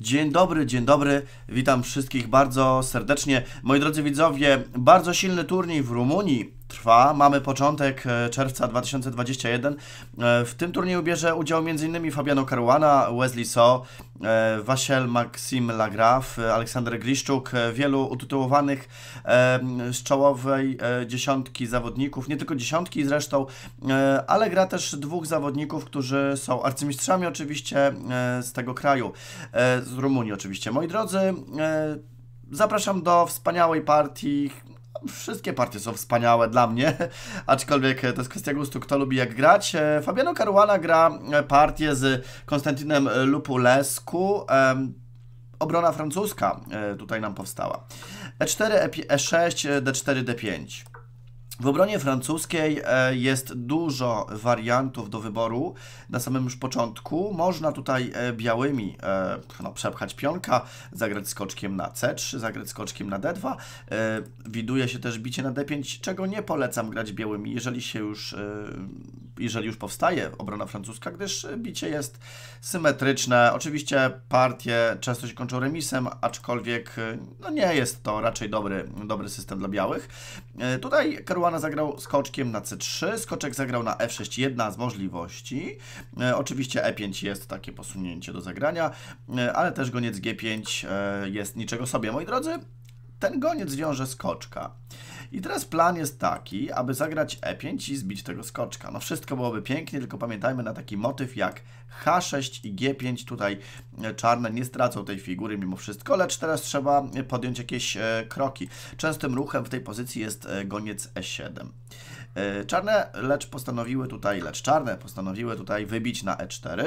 Dzień dobry, dzień dobry, witam wszystkich bardzo serdecznie. Moi drodzy widzowie, bardzo silny turniej w Rumunii trwa. Mamy początek e, czerwca 2021. E, w tym turnieju bierze udział m.in. Fabiano Caruana, Wesley So, Wasiel e, Maxim Lagraf, Aleksander Griszczuk, wielu utytułowanych z czołowej dziesiątki zawodników, nie tylko dziesiątki zresztą, ale gra też dwóch zawodników, którzy są arcymistrzami oczywiście z tego kraju, z Rumunii oczywiście. Moi drodzy, zapraszam do wspaniałej partii wszystkie partie są wspaniałe dla mnie, aczkolwiek to jest kwestia gustu, kto lubi jak grać. E, Fabiano Caruana gra e, partię z Konstantinem Lupulescu. Obrona francuska e, tutaj nam powstała. E4, E6, D4, D5. W obronie francuskiej e, jest dużo wariantów do wyboru na samym już początku. Można tutaj e, białymi e, no, przepchać pionka, zagrać skoczkiem na C3, zagrać skoczkiem na D2. Widuje się też bicie na D5, czego nie polecam grać białymi, jeżeli się już jeżeli już powstaje obrona francuska, gdyż bicie jest symetryczne. Oczywiście partie często się kończą remisem, aczkolwiek no nie jest to raczej dobry, dobry system dla białych. E, tutaj Caruana zagrał skoczkiem na C3, skoczek zagrał na F6, jedna z możliwości. E, oczywiście E5 jest takie posunięcie do zagrania, e, ale też goniec G5 jest niczego sobie. Moi drodzy, ten goniec wiąże skoczka. I teraz plan jest taki, aby zagrać E5 i zbić tego skoczka. No wszystko byłoby pięknie, tylko pamiętajmy na taki motyw jak H6 i G5. Tutaj e, czarne nie stracą tej figury mimo wszystko, lecz teraz trzeba podjąć jakieś e, kroki. Częstym ruchem w tej pozycji jest e, goniec E7. Czarne, lecz postanowiły tutaj, lecz czarne postanowiły tutaj wybić na E4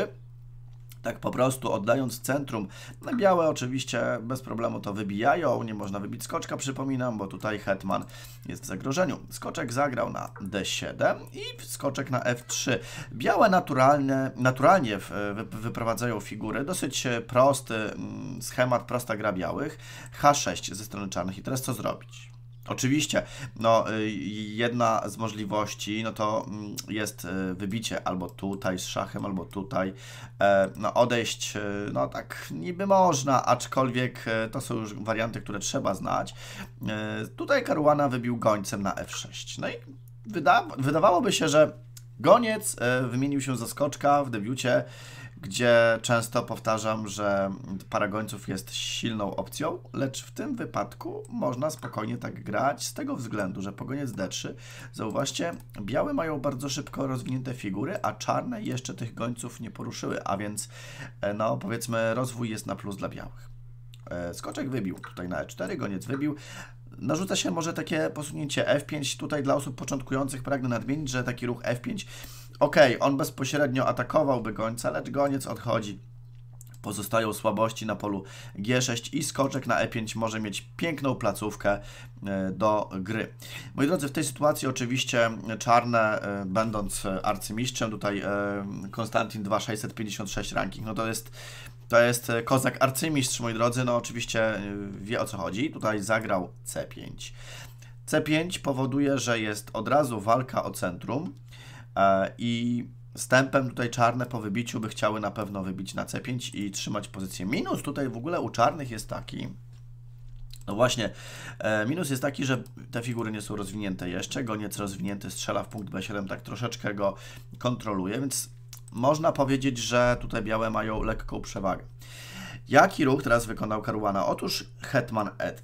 tak po prostu oddając centrum. No, białe oczywiście bez problemu to wybijają, nie można wybić skoczka, przypominam, bo tutaj hetman jest w zagrożeniu. Skoczek zagrał na d7 i skoczek na f3. Białe naturalne, naturalnie wyprowadzają figury, dosyć e, prosty mm, schemat, prosta gra białych. h6 ze strony czarnych i teraz co zrobić? Oczywiście, no, y, jedna z możliwości no to mm, jest y, wybicie albo tutaj z szachem, albo tutaj. E, no, odejść, y, no tak niby można, aczkolwiek e, to są już warianty, które trzeba znać. E, tutaj Karuana wybił gońcem na f6. No i wyda wydawałoby się, że goniec wymienił się za skoczka w debiucie gdzie często powtarzam, że para gońców jest silną opcją, lecz w tym wypadku można spokojnie tak grać z tego względu, że pogoniec D3, zauważcie, białe mają bardzo szybko rozwinięte figury, a czarne jeszcze tych gońców nie poruszyły, a więc e, no powiedzmy rozwój jest na plus dla białych. E, skoczek wybił tutaj na E4, goniec wybił, narzuca się może takie posunięcie F5. Tutaj dla osób początkujących pragnę nadmienić, że taki ruch F5 Okej, okay, on bezpośrednio atakowałby gońca, lecz goniec odchodzi. Pozostają słabości na polu G6 i skoczek na E5 może mieć piękną placówkę e, do gry. Moi drodzy, w tej sytuacji oczywiście czarne, e, będąc e, arcymistrzem, tutaj Konstantin 2656 ranking, no to jest to jest kozak arcymistrz, moi drodzy, no oczywiście wie o co chodzi. Tutaj zagrał C5. C5 powoduje, że jest od razu walka o centrum, E, i z tempem tutaj czarne po wybiciu by chciały na pewno wybić na C5 i trzymać pozycję. Minus tutaj w ogóle u czarnych jest taki, no właśnie, e, minus jest taki, że te figury nie są rozwinięte jeszcze, goniec rozwinięty strzela w punkt B7, tak troszeczkę go kontroluje, więc można powiedzieć, że tutaj białe mają lekką przewagę. Jaki ruch teraz wykonał Karuana? Otóż hetman E2.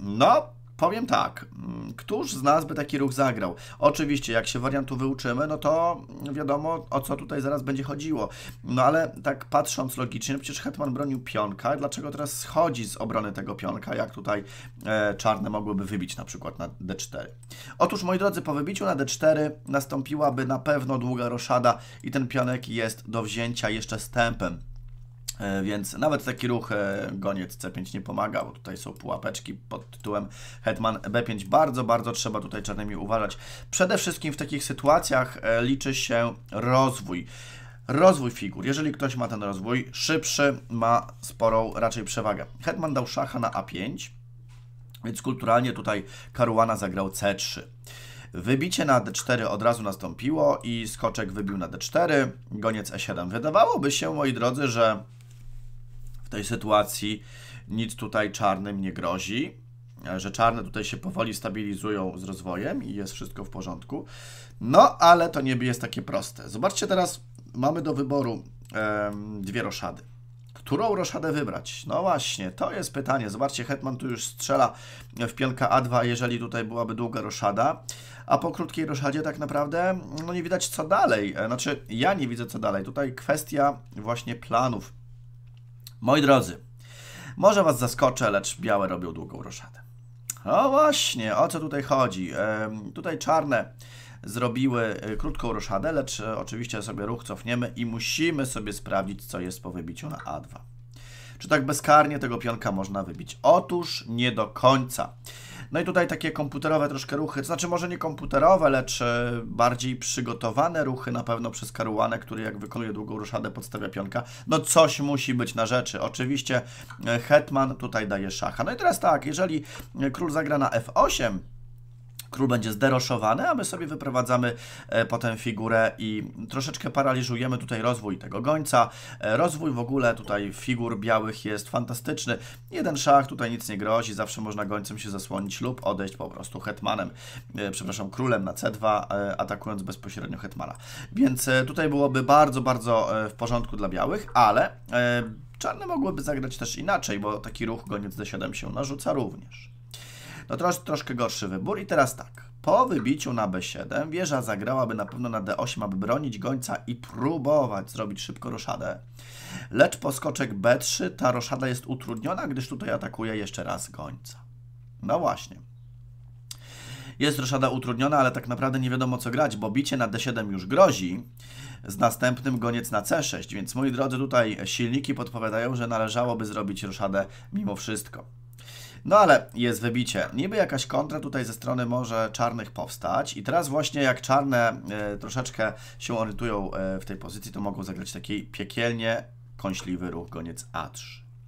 No, Powiem tak, mm, któż z nas by taki ruch zagrał? Oczywiście, jak się wariantu wyuczymy, no to wiadomo, o co tutaj zaraz będzie chodziło. No ale tak patrząc logicznie, no przecież Hetman bronił pionka, dlaczego teraz schodzi z obrony tego pionka, jak tutaj e, czarne mogłyby wybić na przykład na d4? Otóż, moi drodzy, po wybiciu na d4 nastąpiłaby na pewno długa roszada i ten pionek jest do wzięcia jeszcze z tempem. E, więc nawet taki ruch e, goniec C5 nie pomaga, bo tutaj są pułapeczki pod tytułem Hetman B5. Bardzo, bardzo trzeba tutaj czarnymi uważać. Przede wszystkim w takich sytuacjach e, liczy się rozwój. Rozwój figur. Jeżeli ktoś ma ten rozwój szybszy, ma sporą raczej przewagę. Hetman dał szacha na A5, więc kulturalnie tutaj Karuana zagrał C3. Wybicie na D4 od razu nastąpiło i skoczek wybił na D4, goniec E7. Wydawałoby się, moi drodzy, że tej sytuacji nic tutaj czarnym nie grozi, e, że czarne tutaj się powoli stabilizują z rozwojem i jest wszystko w porządku. No, ale to nie jest takie proste. Zobaczcie teraz, mamy do wyboru dwie roszady. Którą roszadę wybrać? No właśnie, to jest pytanie. Zobaczcie, Hetman tu już strzela w pionka A2, jeżeli tutaj byłaby długa roszada, a po krótkiej roszadzie tak naprawdę no nie widać co dalej. E, znaczy, ja nie widzę co dalej. Tutaj kwestia właśnie planów Moi drodzy, może Was zaskoczę, lecz białe robią długą roszadę. O właśnie, o co tutaj chodzi? tutaj czarne zrobiły e, krótką roszadę, lecz e, oczywiście sobie ruch cofniemy i musimy sobie sprawdzić, co jest po wybiciu na A2. Czy tak bezkarnie tego pionka można wybić? Otóż nie do końca. No i tutaj takie komputerowe troszkę ruchy, to znaczy może nie komputerowe, lecz e, bardziej przygotowane ruchy na pewno przez Karuanę, który jak wykonuje długą ruszadę podstawia pionka. No coś musi być na rzeczy. Oczywiście e, hetman tutaj daje szacha. No i teraz tak, jeżeli król zagra na f8, Król będzie zderoszowany, a my sobie wyprowadzamy e, potem figurę i troszeczkę paraliżujemy tutaj rozwój tego gońca. E, rozwój w ogóle tutaj figur białych jest fantastyczny. Jeden szach, tutaj nic nie grozi, zawsze można gońcem się zasłonić lub odejść po prostu hetmanem, e, przepraszam, królem na C2, atakując bezpośrednio hetmana. Więc tutaj byłoby bardzo, bardzo w porządku dla białych, ale czarne mogłyby zagrać też inaczej, bo taki ruch goniec D7 się narzuca również. No trosz, troszkę gorszy wybór i teraz tak. Po wybiciu na B7 wieża zagrałaby na pewno na D8, aby bronić gońca i próbować zrobić szybko roszadę. Lecz po skoczek B3 ta roszada jest utrudniona, gdyż tutaj atakuje jeszcze raz gońca. No właśnie. Jest roszada utrudniona, ale tak naprawdę nie wiadomo co grać, bo bicie na D7 już grozi z następnym goniec na C6, więc moi drodzy tutaj silniki podpowiadają, że należałoby zrobić roszadę mimo wszystko. No ale jest wybicie. Niby jakaś kontra tutaj ze strony może czarnych powstać i teraz właśnie jak czarne e, troszeczkę się orientują e, w tej pozycji, to mogą zagrać taki piekielnie kąśliwy ruch goniec A3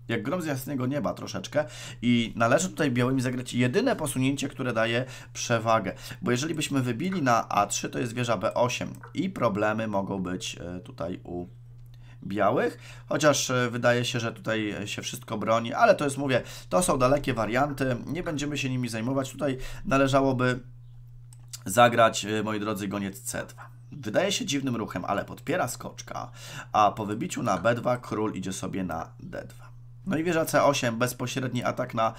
jak grom z jasnego nieba troszeczkę i należy tutaj białymi zagrać jedyne posunięcie, które daje przewagę, bo jeżeli byśmy wybili na A3, to jest wieża B8 i problemy mogą być e, tutaj u białych, chociaż e, wydaje się, że tutaj się wszystko broni, ale to jest, mówię, to są dalekie warianty, nie będziemy się nimi zajmować, tutaj należałoby zagrać, e, moi drodzy, goniec C2. Wydaje się dziwnym ruchem, ale podpiera skoczka, a po wybiciu na B2 król idzie sobie na D2. No i wieża C8, bezpośredni atak na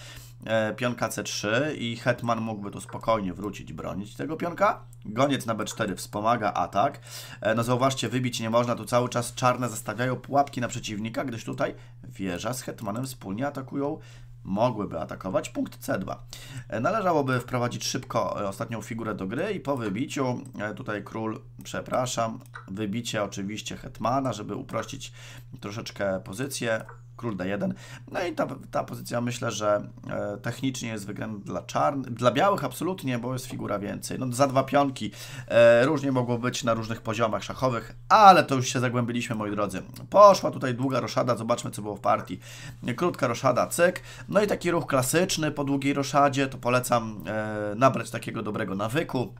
e, pionka C3 i hetman mógłby tu spokojnie wrócić, bronić tego pionka. Goniec na B4 wspomaga atak. E, no zauważcie, wybić nie można, tu cały czas czarne zastawiają pułapki na przeciwnika, gdyż tutaj wieża z hetmanem wspólnie atakują mogłyby atakować. Punkt C2. E, należałoby wprowadzić szybko e, ostatnią figurę do gry i po wybiciu, e, tutaj król, przepraszam, wybicie oczywiście hetmana, żeby uprościć troszeczkę pozycję, król D1. No i ta, ta pozycja myślę, że e, technicznie jest wygrana dla czarnych, dla białych absolutnie, bo jest figura więcej. No za dwa pionki e, różnie mogło być na różnych poziomach szachowych, ale to już się zagłębiliśmy, moi drodzy. Poszła tutaj długa roszada, zobaczmy co było w partii. Krótka roszada, cyk. No i taki ruch klasyczny po długiej roszadzie, to polecam e, nabrać takiego dobrego nawyku.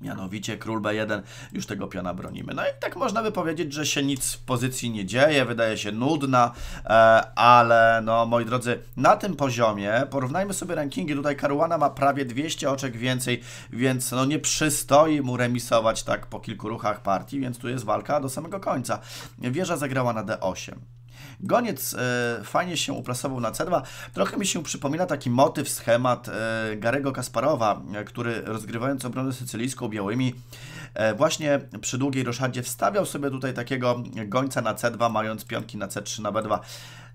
Mianowicie król B1, już tego piona bronimy. No i tak można by powiedzieć, że się nic w pozycji nie dzieje, wydaje się nudna, e, ale no moi drodzy, na tym poziomie, porównajmy sobie rankingi, tutaj Karuana ma prawie 200 oczek więcej, więc no nie przystoi mu remisować tak po kilku ruchach partii, więc tu jest walka do samego końca. Wieża zagrała na D8. Goniec e, fajnie się uplasował na C2. Trochę mi się przypomina taki motyw, schemat e, Garego Kasparowa, e, który rozgrywając obronę sycylijską białymi, e, właśnie przy długiej roszadzie wstawiał sobie tutaj takiego gońca na C2, mając pionki na C3, na B2.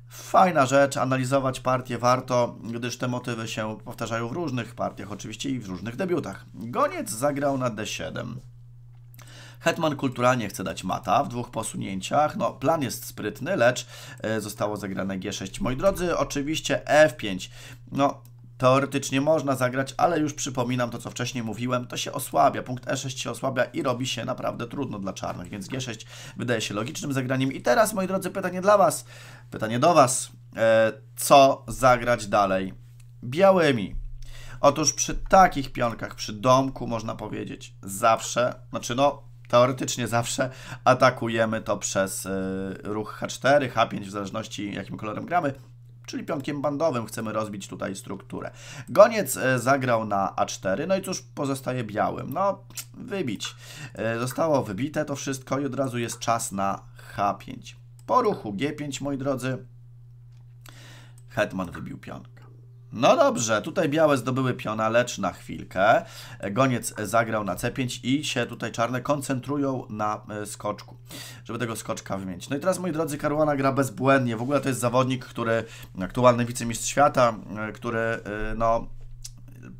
Fajna rzecz, analizować partie warto, gdyż te motywy się powtarzają w różnych partiach, oczywiście i w różnych debiutach. Goniec zagrał na D7. Hetman kulturalnie chce dać mata w dwóch posunięciach. No, plan jest sprytny, lecz e, zostało zagrane G6. Moi drodzy, oczywiście F5. No, teoretycznie można zagrać, ale już przypominam to, co wcześniej mówiłem, to się osłabia, punkt E6 się osłabia i robi się naprawdę trudno dla czarnych, więc G6 wydaje się logicznym zagraniem. I teraz, moi drodzy, pytanie dla Was, pytanie do Was, e, co zagrać dalej? Białymi. Otóż przy takich pionkach, przy domku, można powiedzieć, zawsze, znaczy no, teoretycznie zawsze atakujemy to przez y, ruch H4, H5, w zależności jakim kolorem gramy czyli pionkiem bandowym chcemy rozbić tutaj strukturę. Goniec y, zagrał na A4, no i cóż pozostaje białym? No, wybić. Y, zostało wybite to wszystko i od razu jest czas na H5. Po ruchu G5, moi drodzy, hetman wybił pionka. No dobrze, tutaj białe zdobyły piona, lecz na chwilkę. Goniec zagrał na C5 i się tutaj czarne koncentrują na e, skoczku, żeby tego skoczka wymienić. No i teraz, moi drodzy, Karuana gra bezbłędnie. W ogóle to jest zawodnik, który, aktualny wicemistrz świata, e, który, e, no,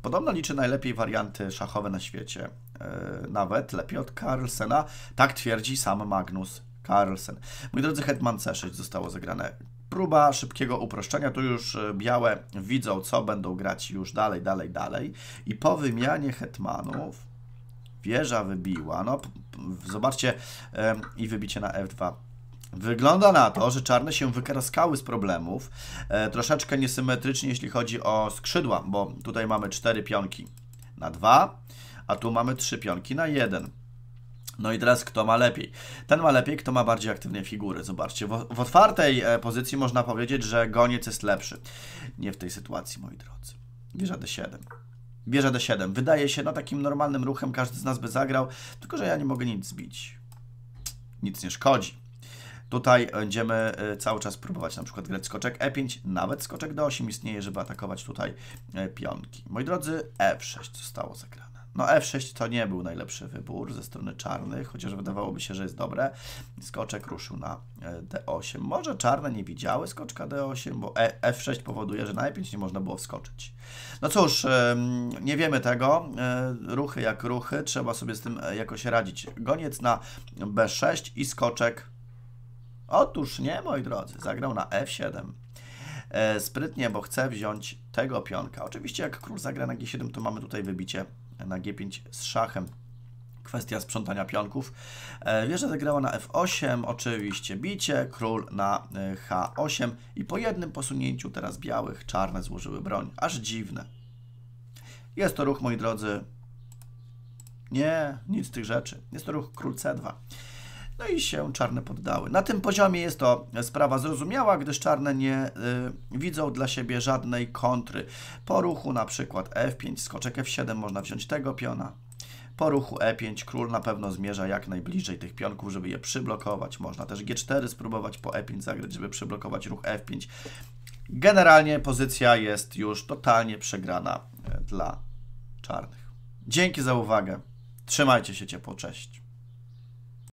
podobno liczy najlepiej warianty szachowe na świecie. Nawet lepiej od Carlsena, tak twierdzi sam Magnus Carlsen. Moi drodzy, Hetman C6 zostało zagrane próba szybkiego uproszczenia. Tu już e, białe widzą, co będą grać już dalej, dalej, dalej. I po wymianie hetmanów wieża wybiła. No, zobaczcie i wybicie na F2. Wygląda na to, że czarne się wykaraskały z problemów. E, troszeczkę niesymetrycznie, jeśli chodzi o skrzydła, bo tutaj mamy cztery pionki na dwa, a tu mamy trzy pionki na jeden. No i teraz kto ma lepiej? Ten ma lepiej, kto ma bardziej aktywne figury. Zobaczcie, w, w otwartej e, pozycji można powiedzieć, że goniec jest lepszy. Nie w tej sytuacji, moi drodzy. Wieża D7 bierze D7. Wydaje się, no takim normalnym ruchem każdy z nas by zagrał, tylko że ja nie mogę nic zbić. Nic nie szkodzi. Tutaj będziemy e, cały czas próbować na przykład grać skoczek E5, nawet skoczek D8 istnieje, żeby atakować tutaj e, pionki. Moi drodzy, E6 zostało zagrane. No F6 to nie był najlepszy wybór ze strony czarnych, chociaż wydawałoby się, że jest dobre. Skoczek ruszył na e, D8. Może czarne nie widziały skoczka D8, bo e, F6 powoduje, że na E5 nie można było wskoczyć. No cóż, nie wiemy tego. E, ruchy jak ruchy, trzeba sobie z tym jakoś radzić. Goniec na B6 i skoczek. Otóż nie, moi drodzy, zagrał na F7 sprytnie, bo chce wziąć tego pionka. Oczywiście jak król zagra na G7, to mamy tutaj wybicie na G5 z szachem. Kwestia sprzątania pionków. E, wieża zagrała na F8, oczywiście bicie, król na e, H8 i po jednym posunięciu teraz białych czarne złożyły broń. Aż dziwne. Jest to ruch, moi drodzy, nie, nic z tych rzeczy. Jest to ruch król C2. No i się czarne poddały. Na tym poziomie jest to sprawa zrozumiała, gdyż czarne nie y, widzą dla siebie żadnej kontry. Po ruchu na przykład f5, skoczek f7, można wziąć tego piona. Po ruchu e5 król na pewno zmierza jak najbliżej tych pionków, żeby je przyblokować. Można też g4 spróbować po e5 zagrać, żeby przyblokować ruch f5. Generalnie pozycja jest już totalnie przegrana e, dla czarnych. Dzięki za uwagę. Trzymajcie się ciepło, cześć.